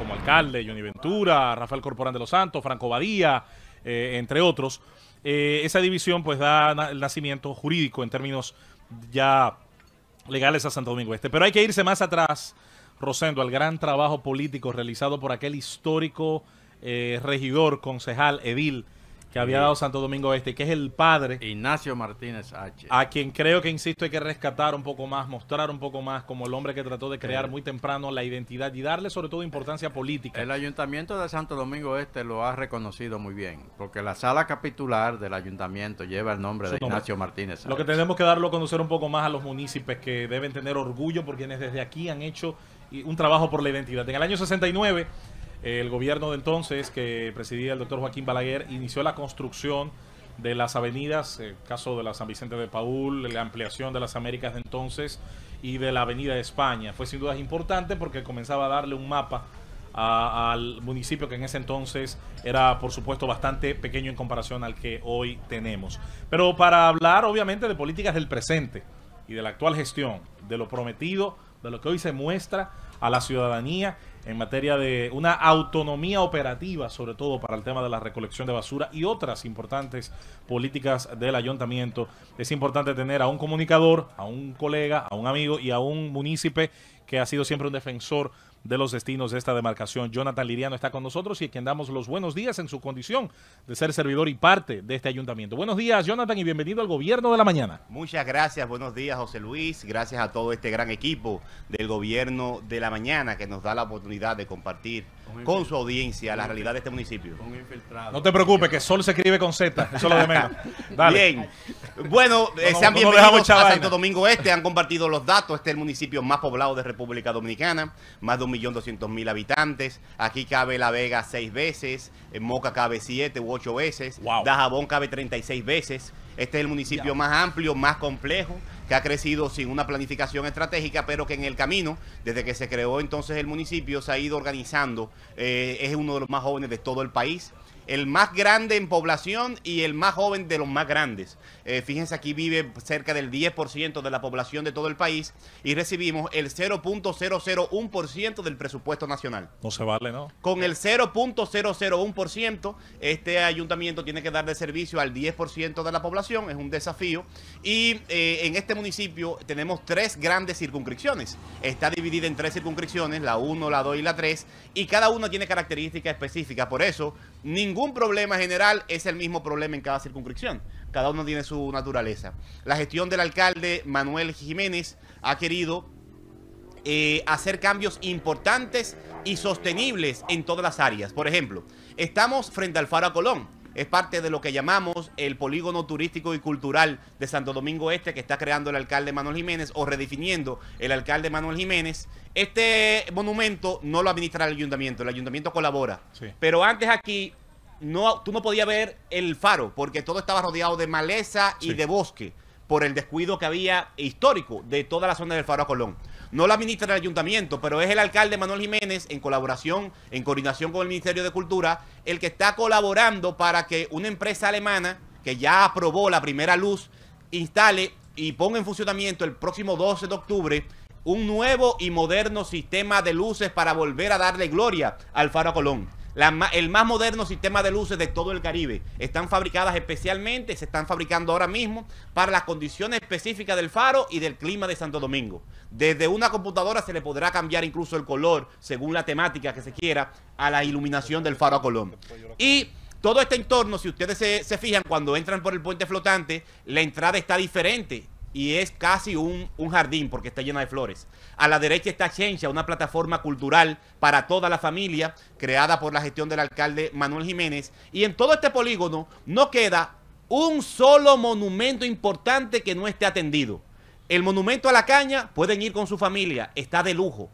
como alcalde, Johnny Ventura, Rafael Corporán de los Santos, Franco Badía, eh, entre otros. Eh, esa división pues da el nacimiento jurídico en términos ya legales a Santo Domingo Este. Pero hay que irse más atrás, Rosendo, al gran trabajo político realizado por aquel histórico eh, regidor, concejal, edil, que había dado Santo Domingo Este, que es el padre. Ignacio Martínez H. A quien creo que, insisto, hay que rescatar un poco más, mostrar un poco más como el hombre que trató de crear muy temprano la identidad y darle sobre todo importancia política. El ayuntamiento de Santo Domingo Este lo ha reconocido muy bien, porque la sala capitular del ayuntamiento lleva el nombre de Ignacio Martínez. H. Lo que tenemos que darlo a conocer un poco más a los municipios que deben tener orgullo por quienes desde aquí han hecho un trabajo por la identidad. En el año 69 el gobierno de entonces, que presidía el doctor Joaquín Balaguer, inició la construcción de las avenidas, el caso de la San Vicente de Paul, la ampliación de las Américas de entonces y de la Avenida de España. Fue sin duda importante porque comenzaba a darle un mapa al municipio que en ese entonces era, por supuesto, bastante pequeño en comparación al que hoy tenemos. Pero para hablar, obviamente, de políticas del presente y de la actual gestión, de lo prometido, de lo que hoy se muestra a la ciudadanía en materia de una autonomía operativa, sobre todo para el tema de la recolección de basura y otras importantes políticas del ayuntamiento. Es importante tener a un comunicador, a un colega, a un amigo y a un munícipe que ha sido siempre un defensor de los destinos de esta demarcación. Jonathan Liriano está con nosotros y es quien damos los buenos días en su condición de ser servidor y parte de este ayuntamiento. Buenos días, Jonathan, y bienvenido al Gobierno de la Mañana. Muchas gracias, buenos días, José Luis. Gracias a todo este gran equipo del Gobierno de la Mañana que nos da la oportunidad de compartir con su audiencia la realidad de este municipio. No te preocupes, que Sol se escribe con Z, eso lo de menos. Bien. Bueno, se eh, sean a Santo Domingo Este. Han compartido los datos. Este es el municipio más poblado de República Dominicana. Más de doscientos mil habitantes. Aquí cabe La Vega seis veces, en Moca cabe siete u ocho veces, Dajabón cabe 36 veces. Este es el municipio más amplio, más complejo, que ha crecido sin una planificación estratégica, pero que en el camino, desde que se creó entonces el municipio, se ha ido organizando. Eh, es uno de los más jóvenes de todo el país el más grande en población y el más joven de los más grandes. Eh, fíjense, aquí vive cerca del 10% de la población de todo el país y recibimos el 0.001% del presupuesto nacional. No se vale, ¿no? Con el 0.001%, este ayuntamiento tiene que dar de servicio al 10% de la población, es un desafío. Y eh, en este municipio tenemos tres grandes circunscripciones. Está dividida en tres circunscripciones, la 1, la 2 y la 3, y cada una tiene características específicas. Por eso, ningún problema general es el mismo problema en cada circunscripción cada uno tiene su naturaleza. La gestión del alcalde Manuel Jiménez ha querido eh, hacer cambios importantes y sostenibles en todas las áreas. Por ejemplo, estamos frente al Faro Colón. Es parte de lo que llamamos el polígono turístico y cultural de Santo Domingo Este que está creando el alcalde Manuel Jiménez o redefiniendo el alcalde Manuel Jiménez. Este monumento no lo administra el ayuntamiento, el ayuntamiento colabora. Pero antes aquí no, tú no podías ver el faro porque todo estaba rodeado de maleza y de bosque por el descuido que había histórico de toda la zona del Faro a Colón. No la ministra del ayuntamiento, pero es el alcalde Manuel Jiménez, en colaboración, en coordinación con el Ministerio de Cultura, el que está colaborando para que una empresa alemana, que ya aprobó la primera luz, instale y ponga en funcionamiento el próximo 12 de octubre un nuevo y moderno sistema de luces para volver a darle gloria al Faro a Colón el más moderno sistema de luces de todo el Caribe. Están fabricadas especialmente, se están fabricando ahora mismo para las condiciones específicas del faro y del clima de Santo Domingo. Desde una computadora se le podrá cambiar incluso el color, según la temática que se quiera, a la iluminación del faro a Colón. Y todo este entorno, si ustedes se, fijan, cuando entran por el puente flotante, la entrada está diferente y es casi un, un, jardín porque está llena de flores. A la derecha está Chencha, una plataforma cultural para toda la familia creada por la gestión del alcalde Manuel Jiménez. Y en todo este polígono no queda un solo monumento importante que no esté atendido. El monumento a la caña pueden ir con su familia, está de lujo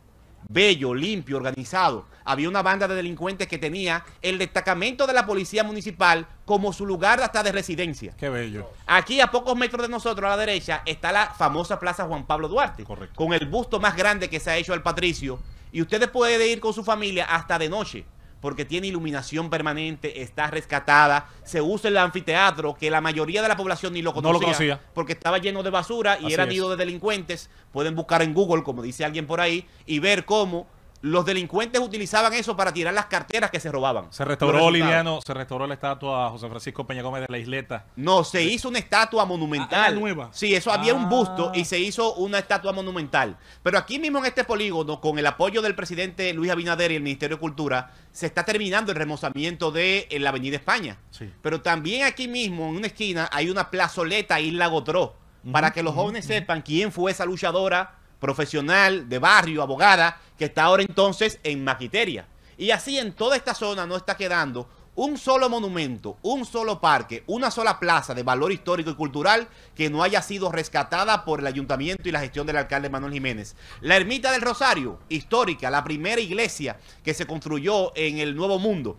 bello, limpio, organizado. Había una banda de delincuentes que tenía el destacamento de la policía municipal como su lugar hasta de residencia. Qué bello. Aquí, a pocos metros de nosotros, a la derecha, está la famosa Plaza Juan Pablo Duarte. Con el busto más grande que se ha hecho al Patricio. Y ustedes pueden ir con su familia hasta de noche porque tiene iluminación permanente, está rescatada, se usa el anfiteatro que la mayoría de la población ni lo conocía, porque estaba lleno de basura y era nido de delincuentes. Pueden buscar en Google, como dice alguien por ahí, y ver cómo los delincuentes utilizaban eso para tirar las carteras que se robaban. Se restauró, Liliano, se restauró la estatua a José Francisco Peña Gómez de la isleta. No, se hizo una estatua monumental. Ah, nueva. Sí, eso había un ah. busto y se hizo una estatua monumental. Pero aquí mismo en este polígono, con el apoyo del presidente Luis Abinader y el Ministerio de Cultura, se está terminando el remozamiento de eh, la Avenida España. Sí. Pero también aquí mismo, en una esquina, hay una plazoleta Isla Gotró. para que los jóvenes sepan quién fue esa luchadora profesional de barrio, abogada, que está ahora entonces en Maquiteria. Y así en toda esta zona no está quedando un solo monumento, un solo parque, una sola plaza de valor histórico y cultural que no haya sido rescatada por el ayuntamiento y la gestión del alcalde Manuel Jiménez. La ermita del Rosario, histórica, la primera iglesia que se construyó en el Nuevo Mundo,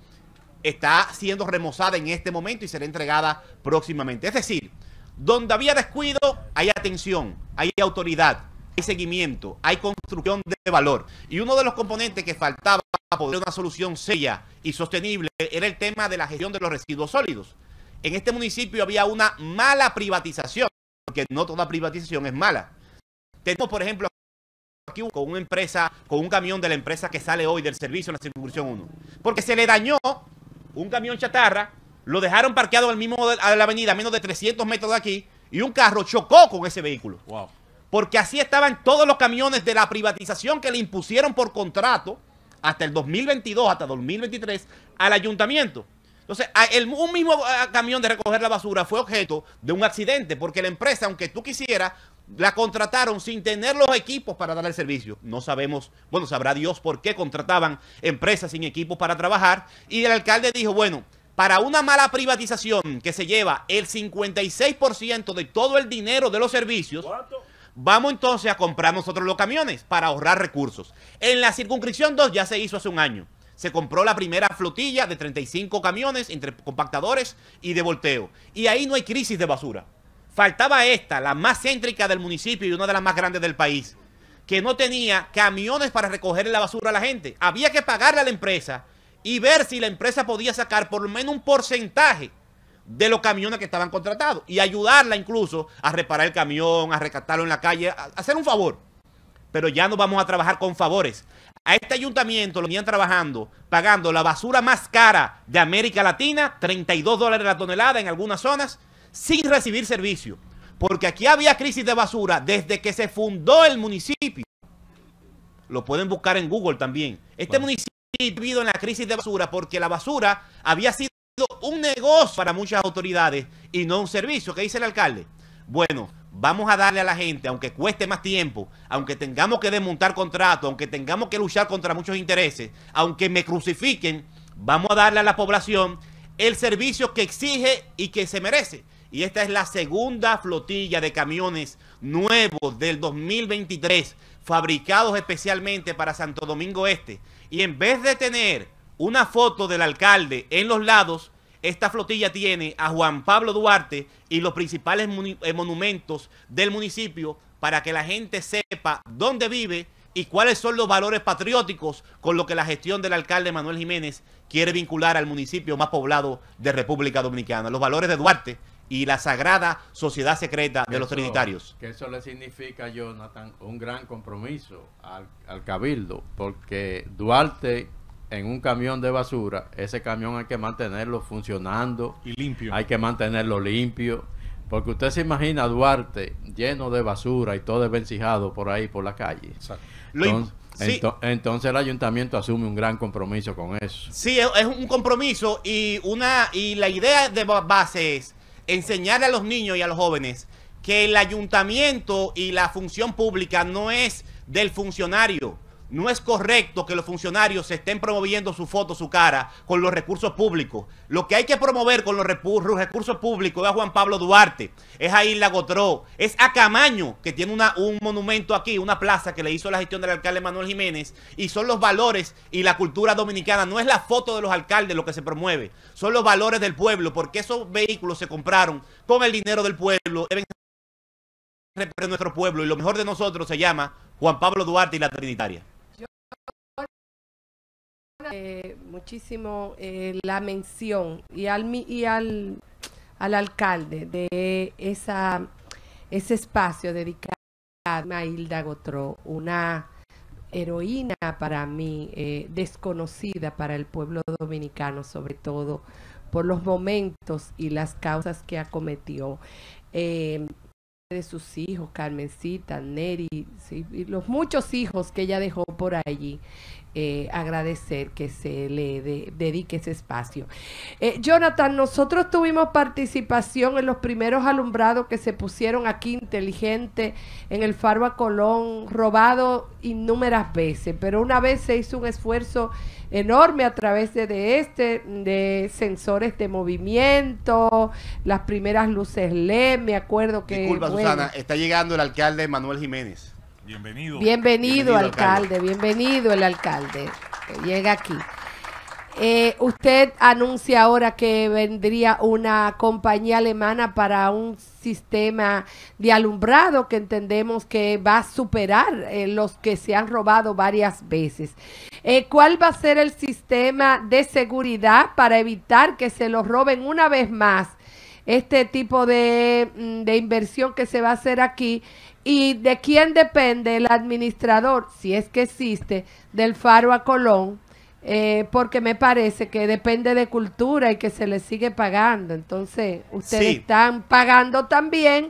está siendo remozada en este momento y será entregada próximamente. Es decir, donde había descuido, hay atención, hay autoridad hay seguimiento, hay construcción de valor. Y uno de los componentes que faltaba para poder una solución seria y sostenible era el tema de la gestión de los residuos sólidos. En este municipio había una mala privatización, porque no toda privatización es mala. Tenemos, por ejemplo, aquí con una empresa, con un camión de la empresa que sale hoy del servicio en la circunscripción 1, porque se le dañó un camión chatarra, lo dejaron parqueado al mismo de, la avenida, a menos de 300 metros de aquí, y un carro chocó con ese vehículo. Wow porque así estaban todos los camiones de la privatización que le impusieron por contrato hasta el 2022, hasta 2023, al ayuntamiento. Entonces, un mismo camión de recoger la basura fue objeto de un accidente, porque la empresa, aunque tú quisieras, la contrataron sin tener los equipos para dar el servicio. No sabemos, bueno, sabrá Dios por qué contrataban empresas sin equipos para trabajar. Y el alcalde dijo, bueno, para una mala privatización que se lleva el 56% de todo el dinero de los servicios, Vamos entonces a comprar nosotros los camiones para ahorrar recursos. En la circunscripción 2 ya se hizo hace un año. Se compró la primera flotilla de 35 camiones entre compactadores y de volteo. Y ahí no hay crisis de basura. Faltaba esta, la más céntrica del municipio y una de las más grandes del país, que no tenía camiones para recoger la basura a la gente. Había que pagarle a la empresa y ver si la empresa podía sacar por lo menos un porcentaje de los camiones que estaban contratados y ayudarla incluso a reparar el camión, a rescatarlo en la calle, a hacer un favor. Pero ya no vamos a trabajar con favores. A este ayuntamiento lo venían trabajando, pagando la basura más cara de América Latina, 32 dólares la tonelada en algunas zonas, sin recibir servicio. Porque aquí había crisis de basura desde que se fundó el municipio. Lo pueden buscar en Google también. Este municipio vivido en la crisis de basura porque la basura había sido un negocio para muchas autoridades y no un servicio. ¿Qué dice el alcalde? Bueno, vamos a darle a la gente, aunque cueste más tiempo, aunque tengamos que desmontar contratos, aunque tengamos que luchar contra muchos intereses, aunque me crucifiquen, vamos a darle a la población el servicio que exige y que se merece. Y esta es la segunda flotilla de camiones nuevos del 2023, fabricados especialmente para Santo Domingo Este. Y en vez de tener una foto del alcalde en los lados, esta flotilla tiene a Juan Pablo Duarte y los principales eh, monumentos del municipio para que la gente sepa dónde vive y cuáles son los valores patrióticos con lo que la gestión del alcalde Manuel Jiménez quiere vincular al municipio más poblado de República Dominicana. Los valores de Duarte y la sagrada sociedad secreta de los trinitarios. Que eso le significa, Jonathan, un gran compromiso al, al cabildo, porque Duarte en un camión de basura, ese camión hay que mantenerlo funcionando. Y limpio. Hay que mantenerlo limpio. Porque usted se imagina Duarte lleno de basura y todo desvencijado por ahí, por la calle. Entonces, el ayuntamiento asume un gran compromiso con eso. Sí, es un compromiso y, una, y la idea de base es enseñar a los niños y a los jóvenes que el ayuntamiento y la función pública no es del funcionario, no es correcto que los funcionarios se estén promoviendo su foto, su cara, con los recursos públicos. Lo que hay que promover con los recursos públicos es a Juan Pablo Duarte, es a Isla Gotró, es a Camaño, que tiene un monumento aquí, una plaza que le hizo la gestión del alcalde Manuel Jiménez, y son los valores y la cultura dominicana. No es la foto de los alcaldes lo que se promueve, son los valores del pueblo, porque esos vehículos se compraron con el dinero del pueblo, deben ser nuestro pueblo, y lo mejor de nosotros se llama Juan Pablo Duarte y la Trinitaria. Eh, muchísimo eh, la mención y al, y al, alcalde de esa, ese espacio dedicado a Hilda Gotró, una heroína para mí, eh, desconocida para el pueblo dominicano, sobre todo por los momentos y las causas que acometió. Eh, de sus hijos, Carmencita, Neri, y los muchos hijos que ella dejó por allí, eh, agradecer que se le dedique ese espacio. Eh, Jonathan, nosotros tuvimos participación en los primeros alumbrados que se pusieron aquí, inteligente, en el Faro a Colón, robado innumerables veces, pero una vez se hizo un esfuerzo enorme a través de, este, de sensores de movimiento, las primeras luces LED, me acuerdo que... Disculpa, Susana, está llegando el alcalde Manuel Jiménez. Bienvenido. Bienvenido, alcalde, alcalde, bienvenido el alcalde. Llega aquí. Eh, usted anuncia ahora que vendría una compañía alemana para un sistema de alumbrado que entendemos que va a superar eh, los que se han robado varias veces. Eh, ¿Cuál va a ser el sistema de seguridad para evitar que se los roben una vez más? este tipo de, mm, de inversión que se va a hacer aquí y de quién depende el administrador, si es que existe, del Faro a Colón eh, porque me parece que depende de cultura y que se le sigue pagando. Entonces, ustedes están pagando también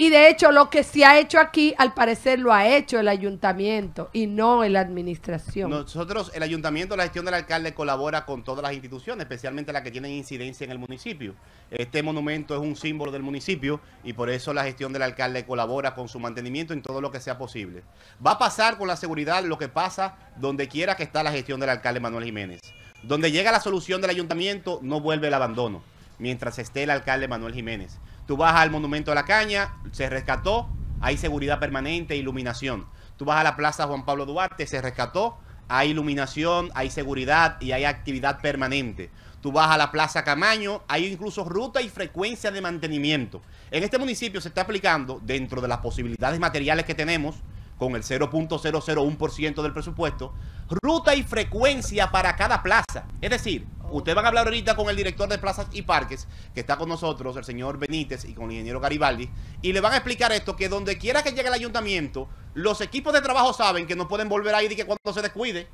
y de hecho, lo que se ha hecho aquí, al parecer lo ha hecho el ayuntamiento y no la administración. Nosotros, el ayuntamiento, la gestión del alcalde colabora con todas las instituciones, especialmente las que tienen incidencia en el municipio. Este monumento es un símbolo del municipio y por eso la gestión del alcalde colabora con su mantenimiento en todo lo que sea posible. Va a pasar con la seguridad lo que pasa donde quiera que está la gestión del alcalde Manuel Jiménez. Donde llega la solución del ayuntamiento, no vuelve el abandono mientras esté el alcalde Manuel Jiménez. Tú vas al Monumento de la Caña, se rescató, hay seguridad permanente, iluminación. Tú vas a la Plaza Juan Pablo Duarte, se rescató, hay iluminación, hay seguridad y hay actividad permanente. Tú vas a la Plaza Camaño, hay incluso ruta y frecuencia de mantenimiento. En este municipio se está aplicando, dentro de las posibilidades materiales que tenemos, con el 0.001% del presupuesto, ruta y frecuencia para cada plaza. Es decir, Ustedes van a hablar ahorita con el director de plazas y parques, que está con nosotros, el señor Benítez, y con el ingeniero Garibaldi, y le van a explicar esto, que donde quiera que llegue el ayuntamiento, los equipos de trabajo saben que no pueden volver ahí y que cuando se descuide.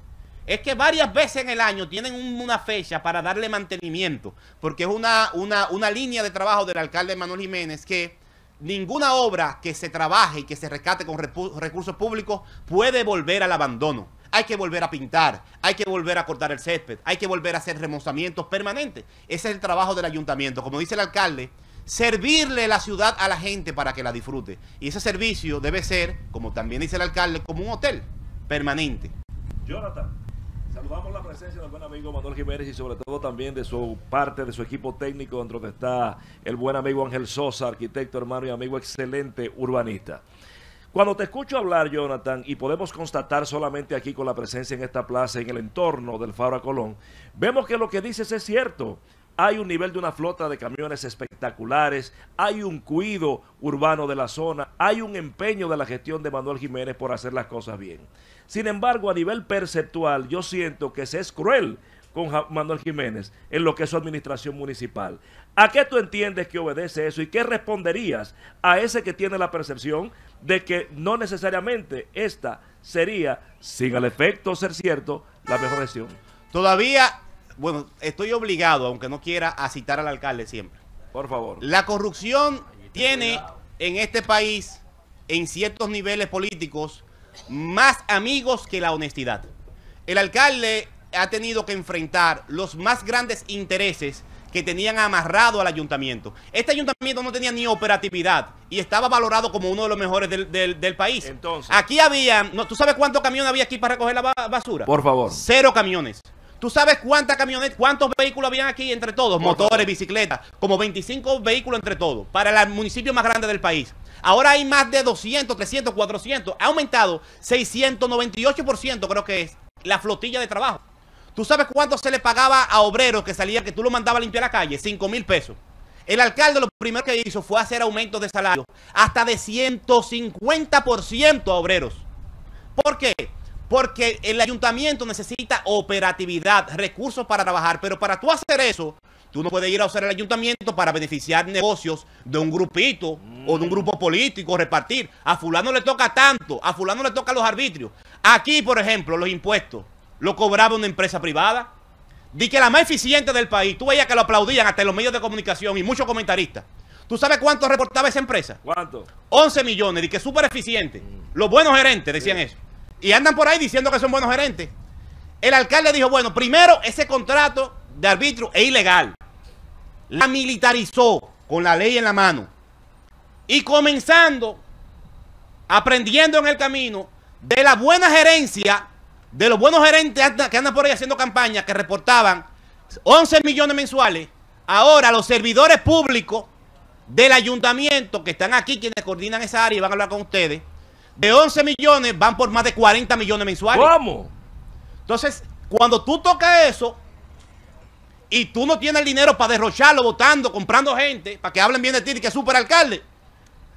Es que varias veces en el año tienen una fecha para darle mantenimiento, porque es una, una, una línea de trabajo del alcalde Manuel Jiménez que ninguna obra que se trabaje y que se rescate con recursos públicos puede volver al abandono hay que volver a pintar, hay que volver a cortar el césped, hay que volver a hacer remozamientos permanentes. Ese es el trabajo del ayuntamiento. Como dice el alcalde, servirle la ciudad a la gente para que la disfrute. Y ese servicio debe ser, como también dice el alcalde, como un hotel permanente. Jonathan, saludamos la presencia del buen amigo Manuel Jiménez y sobre todo también de su parte, de su equipo técnico, dentro que está el buen amigo Ángel Sosa, arquitecto, hermano y amigo excelente urbanista. Cuando te escucho hablar, Jonathan, y podemos constatar solamente aquí con la presencia en esta plaza, en el entorno del Fabra Colón, vemos que lo que dices es cierto. Hay un nivel de una flota de camiones espectaculares, hay un cuido urbano de la zona, hay un empeño de la gestión de Manuel Jiménez por hacer las cosas bien. Sin embargo, a nivel perceptual, yo siento que se es cruel con Manuel Jiménez en lo que es su administración municipal. ¿A qué tú entiendes que obedece eso y qué responderías a ese que tiene la percepción de que no necesariamente esta sería, sin el efecto ser cierto, la mejor gestión? Todavía, bueno, estoy obligado, aunque no quiera, a citar al alcalde siempre. Por favor. La corrupción tiene en este país, en ciertos niveles políticos, más amigos que la honestidad. El alcalde ha tenido que enfrentar los más grandes intereses que tenían amarrado al ayuntamiento. Este ayuntamiento no tenía ni operatividad y estaba valorado como uno de los mejores del, país. Entonces, aquí había, ¿tú sabes cuántos camiones había aquí para recoger la basura? Por favor. Cero camiones. ¿Tú sabes cuántas camionetas, cuántos vehículos habían aquí entre todos? Motores, bicicletas, como 25 vehículos entre todos, para el municipio más grande del país. Ahora hay más de 200, 300, 400. Ha aumentado 698%, creo que es, la flotilla de trabajo. ¿Tú sabes cuánto se le pagaba a obreros que salía, que tú lo mandabas a limpiar la calle? 5 mil pesos. El alcalde lo primero que hizo fue hacer aumentos de salario hasta de 150% a obreros. ¿Por qué? Porque el ayuntamiento necesita operatividad, recursos para trabajar, pero para tú hacer eso, tú no puedes ir a usar el ayuntamiento para beneficiar negocios de un grupito o de un grupo político, repartir. A fulano le toca tanto, a fulano le toca los arbitrios. Aquí, por ejemplo, los impuestos lo cobraba una empresa privada. Di que la más eficiente del país, tú veías que lo aplaudían hasta en los medios de comunicación y muchos comentaristas. ¿Tú sabes cuánto reportaba esa empresa? ¿Cuánto? 11 millones, di que súper eficiente. Los buenos gerentes decían eso. Y andan por ahí diciendo que son buenos gerentes. El alcalde dijo, bueno, primero ese contrato de arbitrio es ilegal. La militarizó con la ley en la mano. Y comenzando, aprendiendo en el camino de la buena gerencia de los buenos gerentes que andan por ahí haciendo campaña, que reportaban 11 millones mensuales, ahora los servidores públicos del ayuntamiento que están aquí, quienes coordinan esa área y van a hablar con ustedes, de 11 millones van por más de 40 millones mensuales. ¿Cómo? Entonces, cuando tú tocas eso y tú no tienes el dinero para derrocharlo, votando, comprando gente, para que hablen bien de ti y que es superalcalde, alcalde,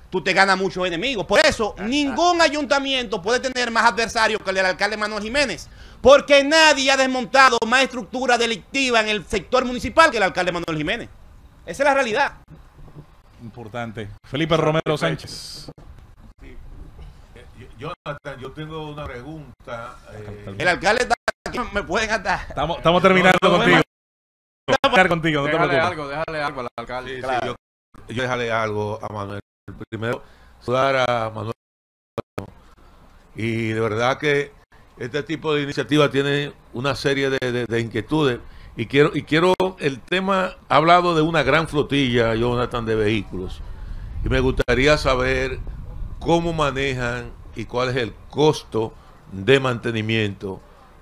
tú te ganas muchos enemigos. Por eso, ningún ayuntamiento puede tener más adversarios que el del alcalde Manuel Jiménez, porque nadie ha desmontado más estructura delictiva en el sector municipal que el alcalde Manuel Jiménez. Esa es la realidad. Importante. Felipe Romero Sánchez. Eh, yo tengo una pregunta. Eh, el alcalde está aquí, me pueden atar. Estamos, terminando contigo. contigo, déjale algo, déjale algo al alcalde. yo déjale algo a Manuel el primero, saludar a Manuel. Y de verdad que este tipo de iniciativa tiene una serie de, inquietudes. Y quiero, y quiero, el tema ha hablado de una gran flotilla, Jonathan, de vehículos. Y me gustaría saber cómo manejan y cuál es el costo de mantenimiento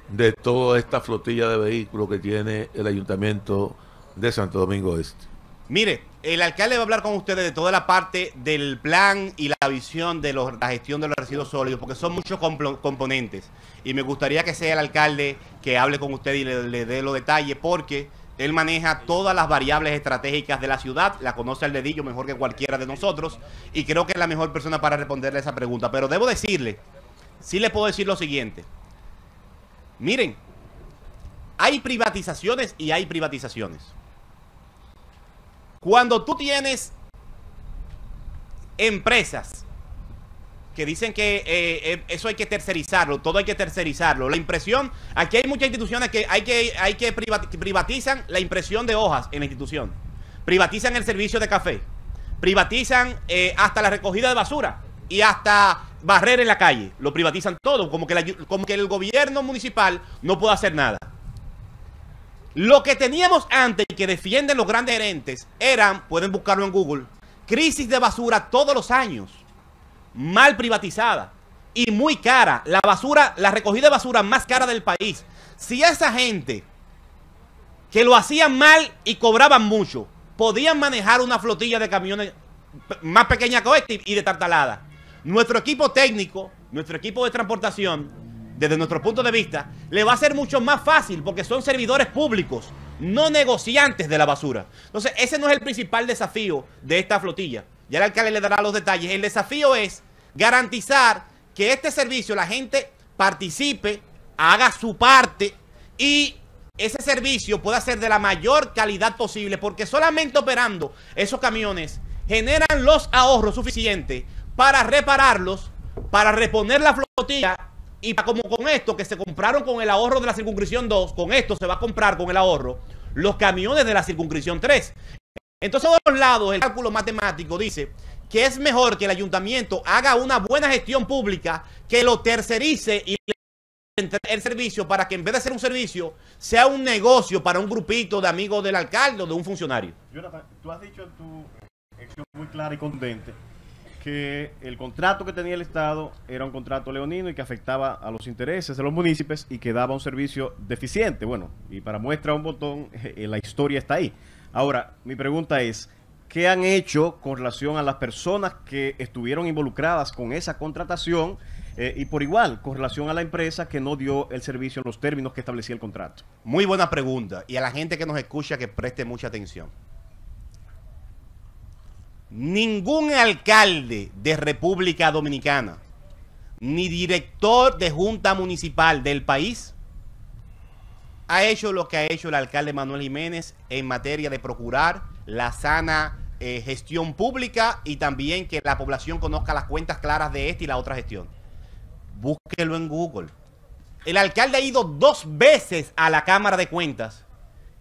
de toda esta flotilla de vehículos que tiene el Ayuntamiento de Santo Domingo Este. Mire, el alcalde va a hablar con ustedes de toda la parte del plan y la visión de la gestión de los residuos sólidos, porque son muchos componentes. Y me gustaría que sea el alcalde que hable con usted y le, le dé los detalles, porque él maneja todas las variables estratégicas de la ciudad, la conoce al dedillo mejor que cualquiera de nosotros, y creo que es la mejor persona para responderle esa pregunta. Pero debo decirle, sí le puedo decir lo siguiente. Miren, hay privatizaciones y hay privatizaciones. Cuando tú tienes empresas que dicen que eh, eh, eso hay que tercerizarlo, todo hay que tercerizarlo. La impresión, aquí hay muchas instituciones que hay que, hay que privatizan la impresión de hojas en la institución, privatizan el servicio de café, privatizan eh, hasta la recogida de basura y hasta barrer en la calle, lo privatizan todo, como que, como que el gobierno municipal no puede hacer nada. Lo que teníamos antes y que defienden los grandes gerentes eran, pueden buscarlo en Google, crisis de basura todos los años, mal privatizada y muy cara. La basura, la recogida de basura más cara del país. Si esa gente que lo hacían mal y cobraban mucho, podían manejar una flotilla de camiones más pequeña que y de tartalada. Nuestro equipo técnico, nuestro equipo de transportación desde nuestro punto de vista, le va a ser mucho más fácil porque son servidores públicos, no negociantes de la basura. Entonces, ese no es el principal desafío de esta flotilla. Ya el alcalde le dará los detalles. El desafío es garantizar que este servicio la gente participe, haga su parte y ese servicio pueda ser de la mayor calidad posible porque solamente operando esos camiones generan los ahorros suficientes para repararlos, para reponer la flotilla y como con esto que se compraron con el ahorro de la circunscripción 2, con esto se va a comprar con el ahorro los camiones de la circunscripción 3. Entonces, de los lados, el cálculo matemático dice que es mejor que el ayuntamiento haga una buena gestión pública, que lo tercerice y le el servicio para que en vez de ser un servicio, sea un negocio para un grupito de amigos del alcalde o de un funcionario. tú has dicho en tu muy clara y contundente que el contrato que tenía el Estado era un contrato leonino y que afectaba a los intereses de los municipios y que daba un servicio deficiente. Bueno, y para muestra un botón, eh, la historia está ahí. Ahora, mi pregunta es, ¿qué han hecho con relación a las personas que estuvieron involucradas con esa contratación? Eh, y por igual, con relación a la empresa que no dio el servicio en los términos que establecía el contrato. Muy buena pregunta. Y a la gente que nos escucha que preste mucha atención. Ningún alcalde de República Dominicana, ni director de junta municipal del país, ha hecho lo que ha hecho el alcalde Manuel Jiménez en materia de procurar la sana eh, gestión pública y también que la población conozca las cuentas claras de esta y la otra gestión. Búsquelo en Google. El alcalde ha ido dos veces a la Cámara de Cuentas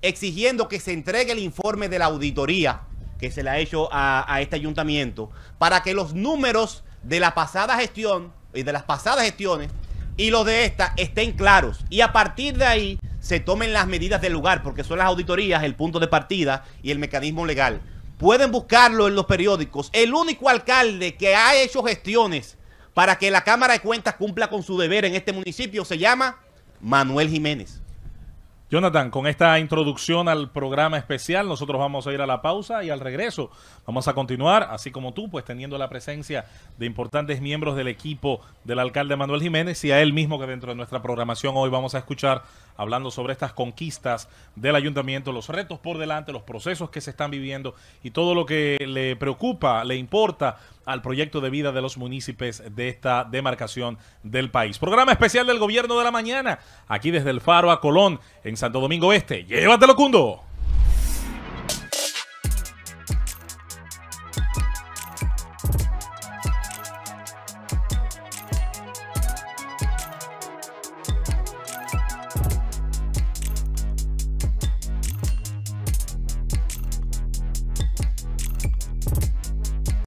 exigiendo que se entregue el informe de la auditoría que se le ha hecho a, este ayuntamiento para que los números de la pasada gestión y de las pasadas gestiones y los de esta estén claros y a partir de ahí se tomen las medidas del lugar porque son las auditorías el punto de partida y el mecanismo legal. Pueden buscarlo en los periódicos. El único alcalde que ha hecho gestiones para que la Cámara de Cuentas cumpla con su deber en este municipio se llama Manuel Jiménez. Jonathan, con esta introducción al programa especial, nosotros vamos a ir a la pausa y al regreso vamos a continuar, así como tú, pues teniendo la presencia de importantes miembros del equipo del alcalde Manuel Jiménez y a él mismo que dentro de nuestra programación hoy vamos a escuchar hablando sobre estas conquistas del ayuntamiento, los retos por delante, los procesos que se están viviendo y todo lo que le preocupa, le importa al proyecto de vida de los municipios de esta demarcación del país. Programa especial del Gobierno de la Mañana, aquí desde el Faro a Colón, en Santo Domingo Este. Llévatelo, Cundo.